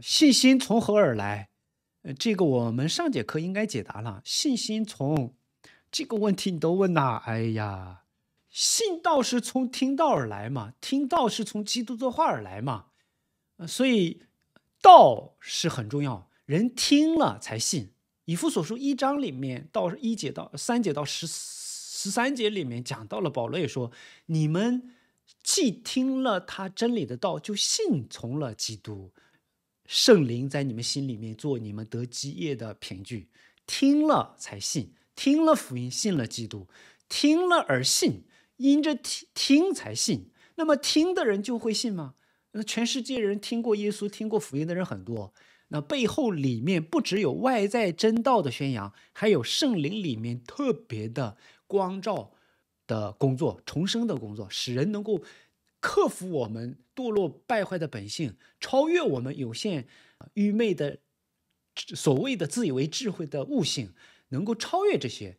信心从何而来？呃，这个我们上节课应该解答了。信心从这个问题你都问呐？哎呀，信道是从听到而来嘛，听到是从基督的话而来嘛，呃，所以道是很重要，人听了才信。以弗所书一章里面到一节到三节到十十三节里面讲到了，保罗也说，你们既听了他真理的道，就信从了基督。圣灵在你们心里面做你们得基业的凭据，听了才信，听了福音信了基督，听了而信，因着听听才信。那么听的人就会信吗？那全世界人听过耶稣、听过福音的人很多，那背后里面不只有外在真道的宣扬，还有圣灵里面特别的光照的工作、重生的工作，使人能够。克服我们堕落败坏的本性，超越我们有限、愚昧的所谓的自以为智慧的悟性，能够超越这些，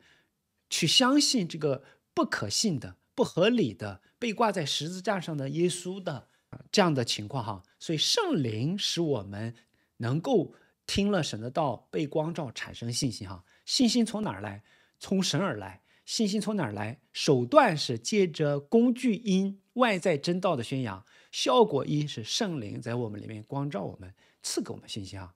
去相信这个不可信的、不合理的、被挂在十字架上的耶稣的这样的情况哈。所以圣灵使我们能够听了神的道，被光照，产生信心哈。信心从哪儿来？从神而来。信心从哪儿来？手段是借着工具因外在真道的宣扬，效果一是圣灵在我们里面光照我们，赐给我们信心啊。